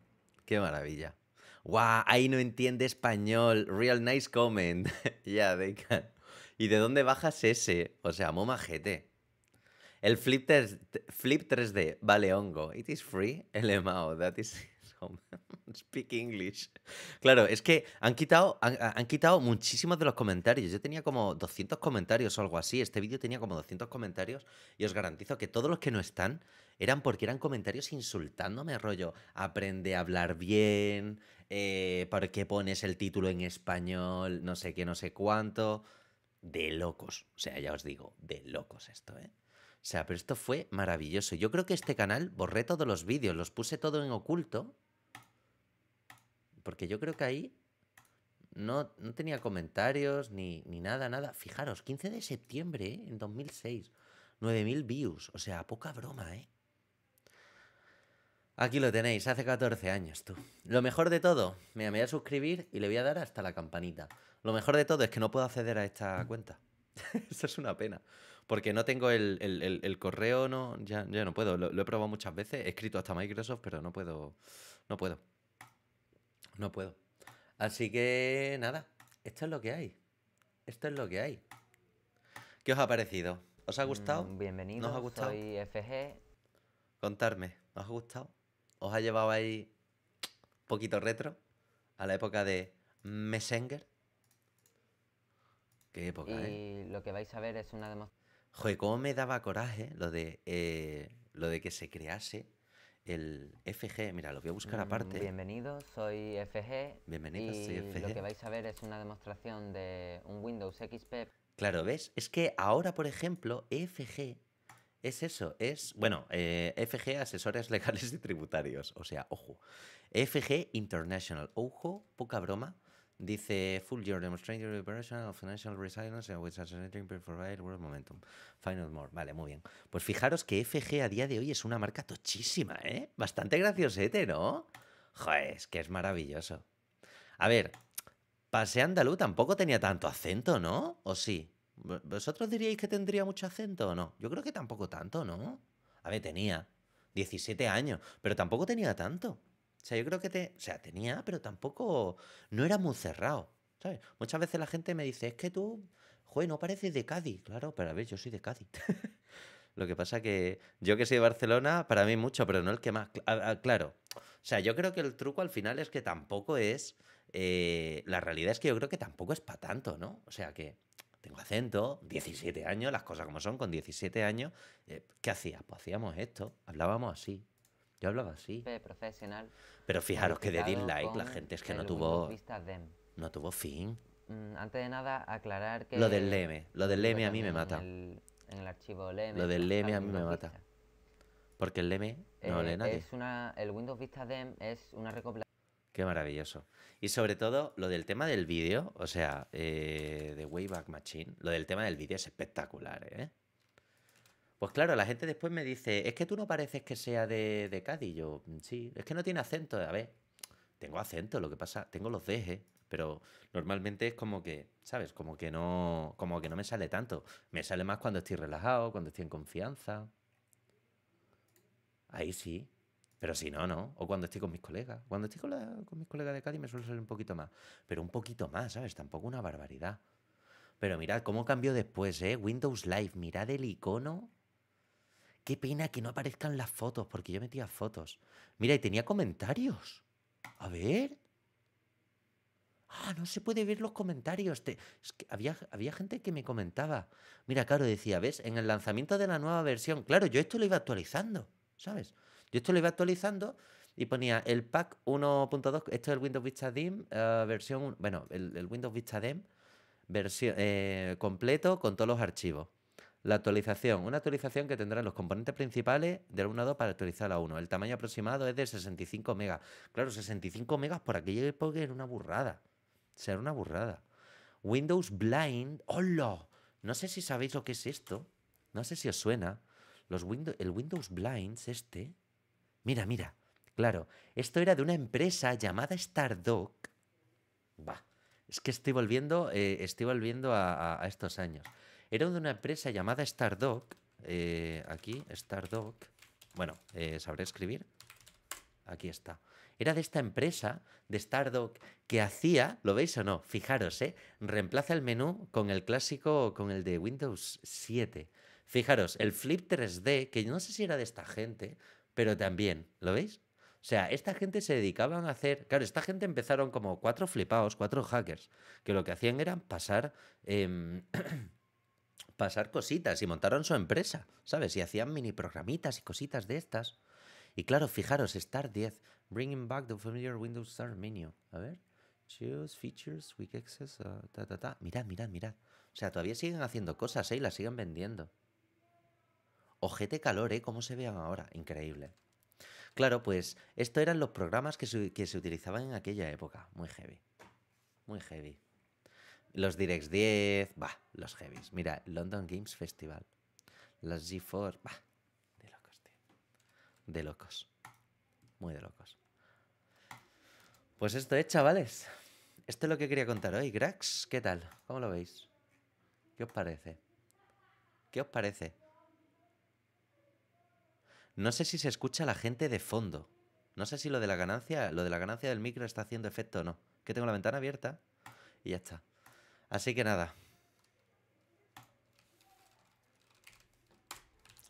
Qué maravilla. ¡Wow! Ahí no entiende español. Real nice comment. Ya, yeah, they can. ¿Y de dónde bajas ese? O sea, momajete. El flip, flip 3D. Vale, hongo. It is free. LMAO. That is Speak English. Claro, es que han quitado, han, quitado muchísimos de los comentarios. Yo tenía como 200 comentarios o algo así. Este vídeo tenía como 200 comentarios. Y os garantizo que todos los que no están eran porque eran comentarios insultándome, rollo, aprende a hablar bien, eh, ¿por qué pones el título en español? No sé qué, no sé cuánto. De locos, o sea, ya os digo, de locos esto, ¿eh? O sea, pero esto fue maravilloso. Yo creo que este canal borré todos los vídeos, los puse todo en oculto. Porque yo creo que ahí no, tenía comentarios ni, ni, nada, nada. Fijaros, 15 de septiembre ¿eh? en 2006, 9.000 views, o sea, poca broma, ¿eh? Aquí lo tenéis, hace 14 años tú. Lo mejor de todo, me voy a suscribir y le voy a dar hasta la campanita. Lo mejor de todo es que no puedo acceder a esta mm. cuenta. Eso es una pena. Porque no tengo el, correo, no, ya, ya no puedo. Lo, he probado muchas veces, he escrito hasta Microsoft, pero no puedo. No puedo. No puedo. Así que nada, esto es lo que hay. Esto es lo que hay. ¿Qué os ha parecido? ¿Os ha gustado? Mm, bienvenido. ha gustado? Soy FG. Contarme, ¿os ha gustado? os ha llevado ahí un poquito retro a la época de Messenger. Qué época, y ¿eh? lo que vais a ver es una demostración. Joder, cómo me daba coraje ¿eh? lo de, eh, lo de que se crease el FG. Mira, lo voy a buscar mm, aparte. Bienvenido, soy FG. Bienvenidos, soy FG. Lo que vais a ver es una demostración de un Windows XP. Claro, ¿ves? Es que ahora, por ejemplo, FG es eso, es, bueno, eh, FG Asesores Legales y Tributarios, o sea, ojo. FG International, ojo, poca broma. Dice Full Year Demonstrating of Financial Resilience and which provide world momentum. Final more. Vale, muy bien. Pues fijaros que FG a día de hoy es una marca tochísima, ¿eh? Bastante graciosete, ¿no? Joder, es que es maravilloso. A ver, Pase Andalú tampoco tenía tanto acento, ¿no? ¿O sí? ¿Vosotros diríais que tendría mucho acento o no? Yo creo que tampoco tanto, ¿no? A ver, tenía 17 años, pero tampoco tenía tanto. O sea, yo creo que sea, tenía, pero tampoco no era muy cerrado. ¿sabes? Muchas veces la gente me dice, es que tú, joder, no pareces de Cádiz. Claro, pero a ver, yo soy de Cádiz. Lo que pasa que yo que soy de Barcelona, para mí mucho, pero no el que más. Ah, claro. O sea, yo creo que el truco al final es que tampoco es. Eh, la realidad es que yo creo que tampoco es para tanto, ¿no? O sea que tengo acento, 17 años, las cosas como son, con 17 años, eh, ¿qué hacías? Pues hacíamos esto, hablábamos así. Yo hablaba así. Profesional. Pero fijaros que de dislike la gente es que no tuvo. No tuvo fin. Mm, antes de nada, aclarar que. Lo del leme. Lo del leme a mí me mata. En el, archivo Lo del leme a mí me mata. Porque el leme no le eh, nadie. Es el Windows Vista Dem es una recopilación. Qué maravilloso. Y sobre todo, lo del tema del vídeo, o sea, eh, de Wayback Machine, lo del tema del vídeo es espectacular, ¿eh? Pues claro, la gente después me dice, es que tú no pareces que sea de, Cádiz. Yo, mm, sí, es que no tiene acento. A ver, tengo acento, lo que pasa, tengo los Ds, e pero normalmente es como que, ¿sabes? Como que no como que no me sale tanto. Me sale más cuando estoy relajado, cuando estoy en confianza. Ahí sí. Pero si no, no. O cuando estoy con mis colegas. Cuando estoy con, la, con mis colegas de Cali me suele salir un poquito más. Pero un poquito más, ¿sabes? Tampoco una barbaridad. Pero mirad cómo cambió después, ¿eh? Windows Live, mirad el icono. Qué pena que no aparezcan las fotos, porque yo metía fotos. Mira, y tenía comentarios. A ver. Ah, no se puede ver los comentarios. había, había gente que me comentaba. Mira, claro, decía, ¿ves? En el lanzamiento de la nueva versión. Claro, yo esto lo iba actualizando, ¿sabes? Yo esto lo iba actualizando y ponía el pack 1.2, esto es el Windows Vista Dem. Eh, versión, bueno, el, Windows Vista Dem versión, eh, completo con todos los archivos. La actualización, una actualización que tendrá los componentes principales del 1.2 para actualizar a 1. El tamaño aproximado es de 65 megas. Claro, 65 megas por aquella porque era una burrada. será una burrada. Windows Blind, ¡hola! No sé si sabéis lo que es esto. No sé si os suena. Los el Windows Blinds este Mira, mira. Claro, esto era de una empresa llamada Stardock. Bah, es que estoy volviendo, eh, estoy volviendo a, estos años. Era de una empresa llamada Stardock. Eh, aquí, Stardock. Bueno, eh, ¿sabré escribir? Aquí está. Era de esta empresa, de Stardock, que hacía, ¿lo veis o no? Fijaros, ¿eh? Reemplaza el menú con el clásico, con el de Windows 7. Fijaros, el Flip 3D, que no sé si era de esta gente, pero también, ¿lo veis? O sea, esta gente se dedicaban a hacer. Claro, esta gente empezaron como cuatro flipados, cuatro hackers, que lo que hacían eran pasar. Em, pasar cositas y montaron su empresa, ¿sabes? Y hacían mini programitas y cositas de estas. Y claro, fijaros, Star 10, bringing back the familiar Windows Star menu. A ver, choose features, weak access, uh, ta, ta, ta. Mirad, mirad, mirad. O sea, todavía siguen haciendo cosas, ¿eh? Y las siguen vendiendo. Ojete calor, ¿eh? ¿Cómo se vean ahora? Increíble. Claro, pues esto eran los programas que se, utilizaban en aquella época. Muy heavy. Muy heavy. Los Directs 10, bah, los heavies. Mira, London Games Festival. Las G4, bah, de locos, tío. De locos. Muy de locos. Pues esto es, chavales. Esto es lo que quería contar hoy, Grax, ¿Qué tal? ¿Cómo lo veis? ¿Qué os parece? ¿Qué os parece? No sé si se escucha la gente de fondo. No sé si lo de la ganancia, lo de la ganancia del micro está haciendo efecto o no. Que tengo la ventana abierta y ya está. Así que nada.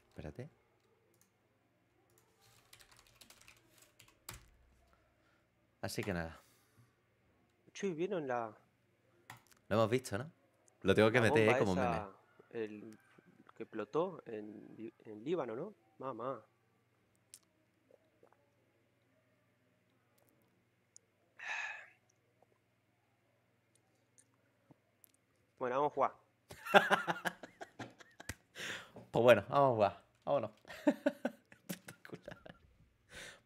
Espérate. Así que nada. Chuy, en la. Lo hemos visto, ¿no? Lo tengo que meter ¿eh? como meme. El que explotó en, en Líbano, ¿no? Mamá. Bueno, vamos a jugar. pues bueno, vamos a jugar. Vámonos.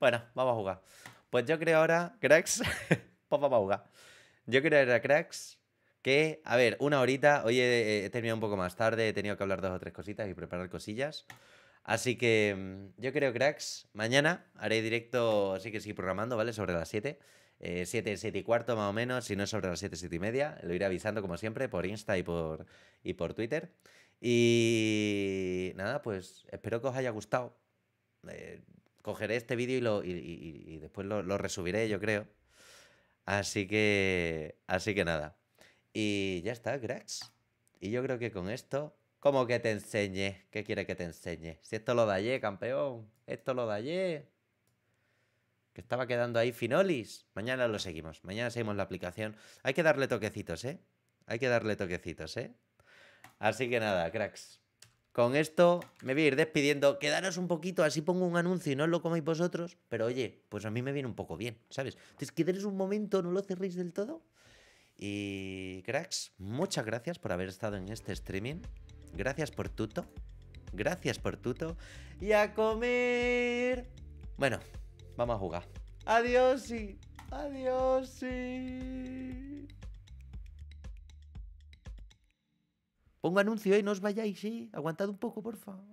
Bueno, vamos a jugar. Pues yo creo ahora, cracks, pues vamos a jugar. Yo creo ahora, cracks, que, a ver, una horita. oye, he, terminado un poco más tarde, he tenido que hablar dos o tres cositas y preparar cosillas. Así que mm, yo creo, cracks, mañana haré directo, así que sí, programando, ¿vale? Sobre las 7 eh, 7, 7 y cuarto más o menos, si no es sobre las 7, 7 y media. Lo iré avisando como siempre por Insta y por, y por Twitter. Y nada, pues espero que os haya gustado. Eh, cogeré este vídeo y, después lo, lo, resubiré, yo creo. Así que, así que nada. Y ya está, cracks. Y yo creo que con esto, como que te enseñe? ¿Qué quiere que te enseñe? Si esto lo da campeón. Esto lo da que estaba quedando ahí Finolis. Mañana lo seguimos, mañana seguimos la aplicación. Hay que darle toquecitos, ¿eh? Hay que darle toquecitos, ¿eh? Así que nada, cracks. Con esto me voy a ir despidiendo. Quedaros un poquito, así pongo un anuncio y no os lo comáis vosotros. Pero oye, pues a mí me viene un poco bien, ¿sabes? Entonces, quedaros un momento, no lo cerréis del todo. Y cracks, muchas gracias por haber estado en este streaming. Gracias por tuto. Gracias por tuto. Y a comer. Bueno, Vamos a jugar. Adiós y... Adiós y... Pongo anuncio y no os vayáis, ¿sí? ¿eh? Aguantad un poco, Por favor